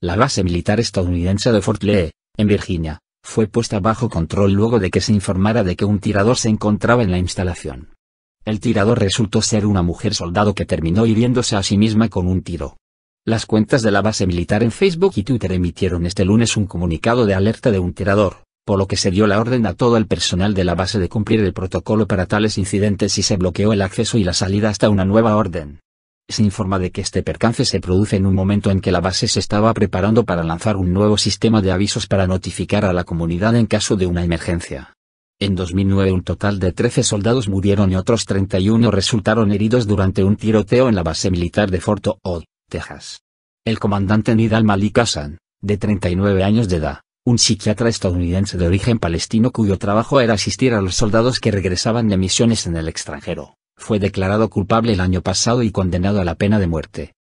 La base militar estadounidense de Fort Lee, en Virginia, fue puesta bajo control luego de que se informara de que un tirador se encontraba en la instalación. El tirador resultó ser una mujer soldado que terminó hiriéndose a sí misma con un tiro. Las cuentas de la base militar en Facebook y Twitter emitieron este lunes un comunicado de alerta de un tirador, por lo que se dio la orden a todo el personal de la base de cumplir el protocolo para tales incidentes y se bloqueó el acceso y la salida hasta una nueva orden se informa de que este percance se produce en un momento en que la base se estaba preparando para lanzar un nuevo sistema de avisos para notificar a la comunidad en caso de una emergencia. En 2009 un total de 13 soldados murieron y otros 31 resultaron heridos durante un tiroteo en la base militar de Fort Hood, Texas. El comandante Nidal Malik Hassan, de 39 años de edad, un psiquiatra estadounidense de origen palestino cuyo trabajo era asistir a los soldados que regresaban de misiones en el extranjero fue declarado culpable el año pasado y condenado a la pena de muerte.